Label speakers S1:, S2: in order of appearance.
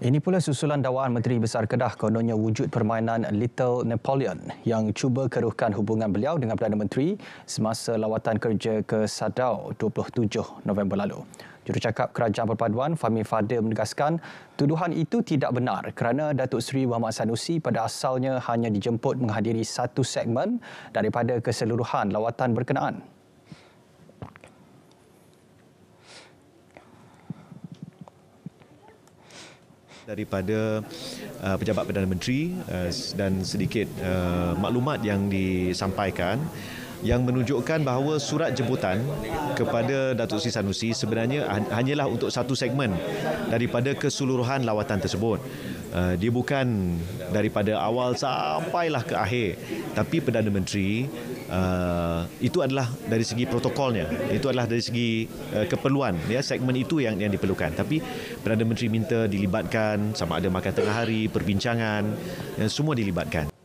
S1: Ini pula susulan dakwaan Menteri Besar Kedah kononnya wujud permainan Little Napoleon yang cuba keruhkan hubungan beliau dengan Perdana Menteri semasa lawatan kerja ke Sadau 27 November lalu. Jurucakap Kerajaan Perpaduan Fahmi Fadil menegaskan tuduhan itu tidak benar kerana Datuk Seri Muhammad Sanusi pada asalnya hanya dijemput menghadiri satu segmen daripada keseluruhan lawatan berkenaan.
S2: daripada uh, pejabat Perdana Menteri uh, dan sedikit uh, maklumat yang disampaikan yang menunjukkan bahawa surat jemputan kepada Datuk Seri Sanusi sebenarnya hanyalah untuk satu segmen daripada keseluruhan lawatan tersebut. Uh, dia bukan daripada awal sampailah ke akhir. Tapi Perdana Menteri, uh, itu adalah dari segi protokolnya. Itu adalah dari segi uh, keperluan. Ya, segmen itu yang yang diperlukan. Tapi Perdana Menteri minta dilibatkan sama ada makan tengah hari, perbincangan, ya, semua dilibatkan.